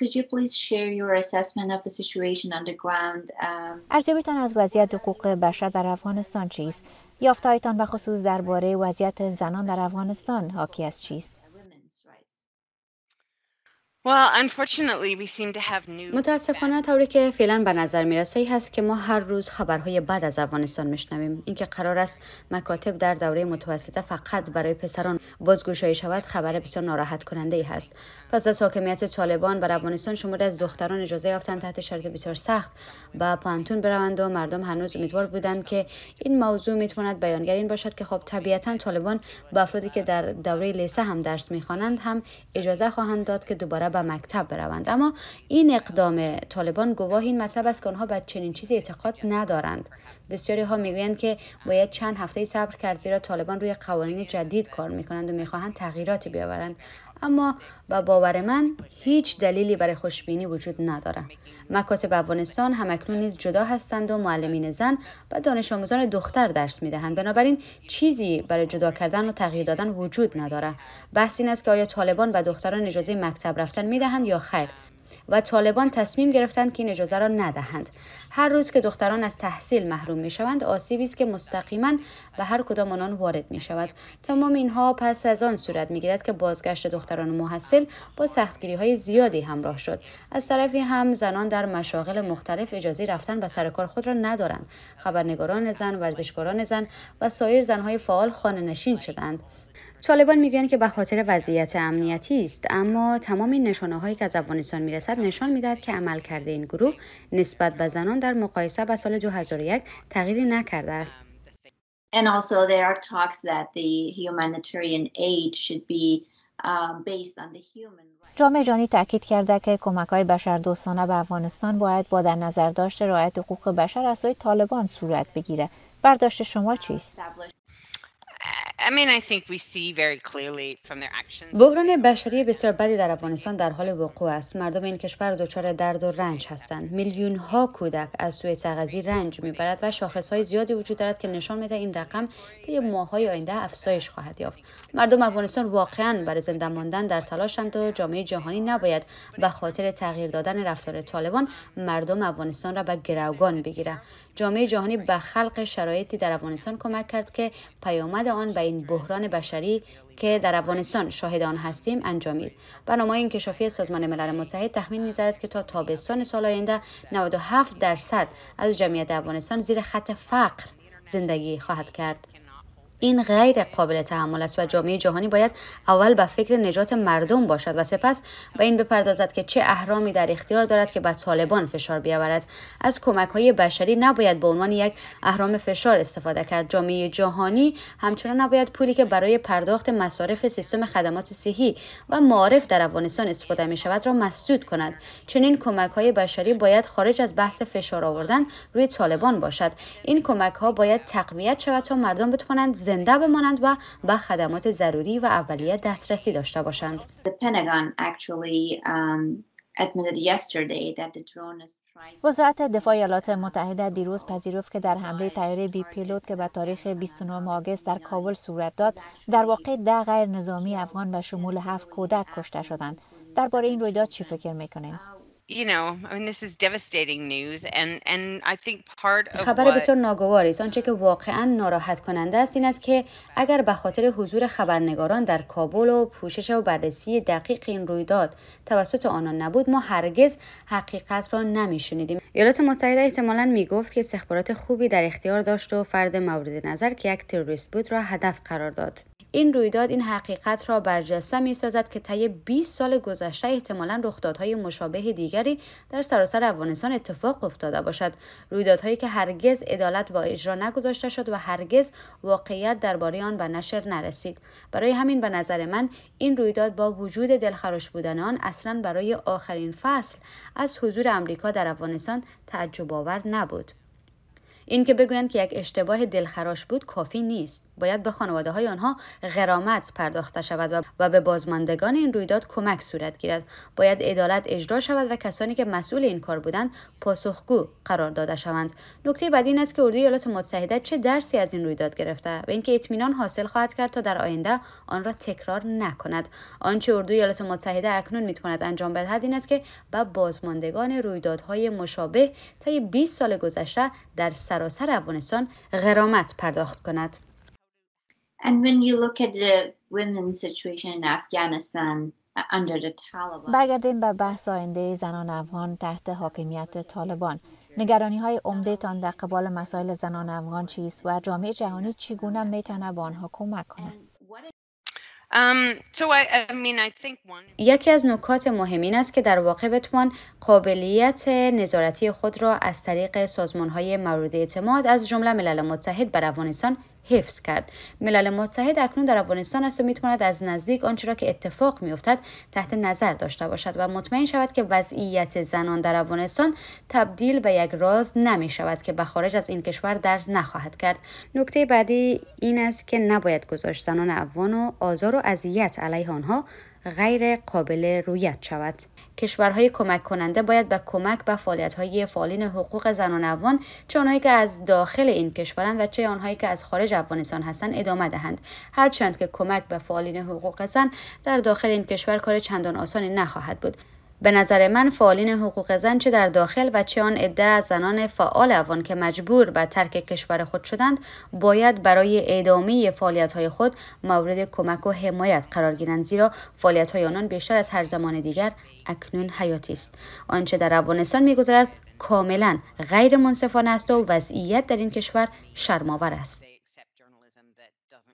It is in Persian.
could you please share your assessment of the situation on the ground? Um, ارزیابیتان از وضعیت حقوق بشر در افغانستان چیست؟ یافتهایتان به خصوص درباره وضعیت زنان در افغانستان حاکی از چیست؟ متاسفانه طوری که فعلا به نظر میرسه ای هست که ما هر روز خبرهای بد از افغانستان میشنویم اینکه قرار است مکاتب در دوره متوسطه فقط برای پسران بازگشایی شود خبر بسیار ناراحت کننده ای هست پس از حاکمیت طالبان بر افغانستان شماری از دختران اجازه یافتند تحت شرط بسیار سخت به پانتون بروند و مردم هنوز امیدوار بودند که این موضوع میتواند بیانگر این باشد که خب طبیعتا طالبان به افرادی که در دوره لیسه هم درس میخوانند هم اجازه خواهند داد که دوباره به مکتب بروند اما این اقدام طالبان گواه این مطلب است که آنها به چنین چیزی اعتقاد ندارند بسیاری ها میگویند که باید چند هفته صبر کرد زیرا طالبان روی قوانین جدید کار میکنند و میخواهند تغییراتی بیاورند اما با باور من هیچ دلیلی برای خوشبینی وجود نداره مکاتب افغانستان همکنون نیز جدا هستند و معلمین زن و دانش آموزان دختر درس دهند. بنابراین چیزی برای جدا کردن و تغییر دادن وجود نداره بحث این است که آیا طالبان و دختران اجازه مکتب رفتن دهند یا خیر و طالبان تصمیم گرفتند که این اجازه را ندهند هر روز که دختران از تحصیل محروم می شوند آسیبی است که مستقیما به هر کدام آنان وارد می شود تمام اینها پس از آن صورت می گیرد که بازگشت دختران محصل با سختگیری های زیادی همراه شد از طرفی هم زنان در مشاغل مختلف اجازه رفتن به سر کار خود را ندارند خبرنگاران زن ورزشکاران زن و سایر زنهای فعال خانه نشین شدند طالبان میگویند که به خاطر وضعیت امنیتی است اما تمام این نشانه هایی که از افغانستان میرسد نشان میدهد که عملکرد این گروه نسبت به زنان در مقایسه به سال 2001 تغییری نکرده است. And also جامعه جانی تاکید کرده که کمک های بشر دوستانه به افغانستان باید با در نظر داشت رعایت حقوق بشر از سوی طالبان صورت بگیره. برداشت شما چیست؟ بحران بشری بسیار بدی در افغانستان در حال وقوع است مردم این کشور دچار درد و رنج هستند میلیون ها کودک از سوی تغذی رنج میبرد و شاخص های زیادی وجود دارد که نشان میده این رقم طی ماههای آینده افزایش خواهد یافت مردم افغانستان واقعا برای زنده ماندن در تلاشند و جامعه جهانی نباید به خاطر تغییر دادن رفتار طالبان مردم افغانستان را به گروگان بگیرد. جامعه جهانی به خلق شرایطی در افغانستان کمک کرد که پیامد آن به این بحران بشری که در افغانستان شاهد آن هستیم انجامید برنامه انکشافی سازمان ملل متحد تخمین میزند که تا تابستان سال آینده 97 درصد از جمعیت افغانستان زیر خط فقر زندگی خواهد کرد این غیر قابل تحمل است و جامعه جهانی باید اول به فکر نجات مردم باشد و سپس به این بپردازد که چه اهرامی در اختیار دارد که به طالبان فشار بیاورد از کمک های بشری نباید به عنوان یک اهرام فشار استفاده کرد جامعه جهانی همچنان نباید پولی که برای پرداخت مصارف سیستم خدمات صحی و معارف در افغانستان استفاده می شود را مسدود کند چنین کمک های بشری باید خارج از بحث فشار آوردن روی طالبان باشد این کمک ها باید تقویت شود تا مردم بتوانند زنده بمانند و به خدمات ضروری و اولیه دسترسی داشته باشند. Um, وزارت دفاع ایالات متحده دیروز پذیرفت که در حمله تیاره بی پیلوت که به تاریخ 29 آگست در کابل صورت داد در واقع ده غیر نظامی افغان به شمول هفت کودک کشته شدند درباره این رویداد چی فکر میکنیم خبر بسیار ناگواری است آنچه که واقعا ناراحت کننده است این است که بله. اگر به خاطر حضور خبرنگاران در کابل و پوشش و بررسی دقیق این رویداد توسط آنان نبود ما هرگز حقیقت را نمیشنیدیم ایالات متحده احتمالا میگفت که استخبارات خوبی در اختیار داشت و فرد مورد نظر که یک تروریست بود را هدف قرار داد این رویداد این حقیقت را برجسته می سازد که طی 20 سال گذشته احتمالا رخدادهای مشابه دیگری در سراسر افغانستان اتفاق افتاده باشد رویدادهایی که هرگز عدالت با اجرا نگذاشته شد و هرگز واقعیت درباره آن به نشر نرسید برای همین به نظر من این رویداد با وجود دلخراش بودن آن اصلا برای آخرین فصل از حضور آمریکا در افغانستان تعجب آور نبود اینکه بگویند که یک اشتباه دلخراش بود کافی نیست باید به خانواده های آنها غرامت پرداخته شود و به بازماندگان این رویداد کمک صورت گیرد باید عدالت اجرا شود و کسانی که مسئول این کار بودند پاسخگو قرار داده شوند نکته بعدی این است که اردوی ایالات متحده چه درسی از این رویداد گرفته و اینکه اطمینان حاصل خواهد کرد تا در آینده آن را تکرار نکند آنچه اردوی ایالات متحده اکنون میتواند انجام بدهد این است که به بازماندگان رویدادهای مشابه طی 20 سال گذشته در سراسر افغانستان غرامت پرداخت کند برگردیم به بحث آینده زنان افغان تحت حاکمیت طالبان نگرانی های عمده تان در قبال مسائل زنان افغان چیست و جامعه جهانی چگونه میتونه به آنها کمک کند Um, یکی از نکات مهم این است که در واقع بتوان قابلیت نظارتی خود را از طریق سازمان های مورد اعتماد از جمله ملل متحد بر افغانستان حفظ کرد ملل متحد اکنون در افغانستان است و میتواند از نزدیک آنچه را که اتفاق میافتد تحت نظر داشته باشد و مطمئن شود که وضعیت زنان در افغانستان تبدیل به یک راز نمی شود که به خارج از این کشور درز نخواهد کرد نکته بعدی این است که نباید گذاشت زنان افغان و آزار و اذیت علیه آنها غیر قابل رویت شود کشورهای کمک کننده باید به کمک به فعالیت‌های فعالین حقوق زنان و که از داخل این کشورند و چه آنهایی که از خارج افغانستان هستند ادامه دهند هرچند که کمک به فعالین حقوق زن در داخل این کشور کار چندان آسانی نخواهد بود به نظر من فعالین حقوق زن چه در داخل و چه آن عده از زنان فعال افغان که مجبور به ترک کشور خود شدند باید برای ادامه فعالیت های خود مورد کمک و حمایت قرار گیرند زیرا فعالیت های آنان بیشتر از هر زمان دیگر اکنون حیاتی است آنچه در افغانستان میگذرد کاملا غیر منصفانه است و وضعیت در این کشور شرماور است